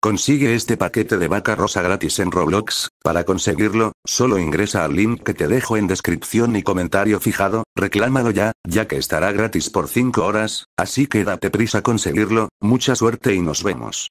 Consigue este paquete de vaca rosa gratis en Roblox, para conseguirlo, solo ingresa al link que te dejo en descripción y comentario fijado, reclámalo ya, ya que estará gratis por 5 horas, así que date prisa a conseguirlo, mucha suerte y nos vemos.